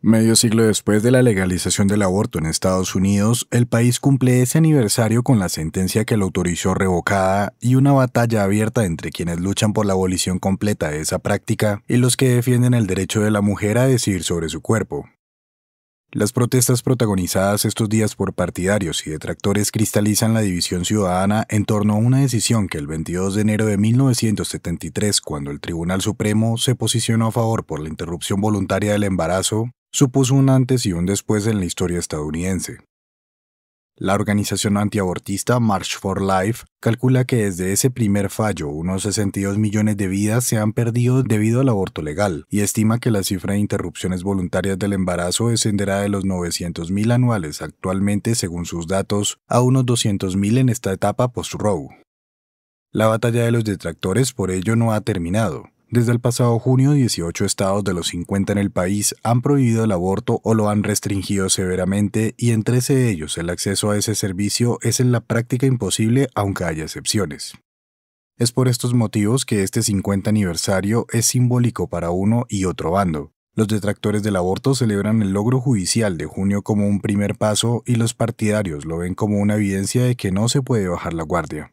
Medio siglo después de la legalización del aborto en Estados Unidos, el país cumple ese aniversario con la sentencia que lo autorizó revocada y una batalla abierta entre quienes luchan por la abolición completa de esa práctica y los que defienden el derecho de la mujer a decidir sobre su cuerpo. Las protestas protagonizadas estos días por partidarios y detractores cristalizan la división ciudadana en torno a una decisión que el 22 de enero de 1973, cuando el Tribunal Supremo se posicionó a favor por la interrupción voluntaria del embarazo, supuso un antes y un después en la historia estadounidense. La organización antiabortista March for Life calcula que desde ese primer fallo unos 62 millones de vidas se han perdido debido al aborto legal y estima que la cifra de interrupciones voluntarias del embarazo descenderá de los 900.000 anuales actualmente según sus datos a unos 200.000 en esta etapa post row La batalla de los detractores por ello no ha terminado desde el pasado junio, 18 estados de los 50 en el país han prohibido el aborto o lo han restringido severamente y en 13 de ellos el acceso a ese servicio es en la práctica imposible aunque haya excepciones. Es por estos motivos que este 50 aniversario es simbólico para uno y otro bando. Los detractores del aborto celebran el logro judicial de junio como un primer paso y los partidarios lo ven como una evidencia de que no se puede bajar la guardia.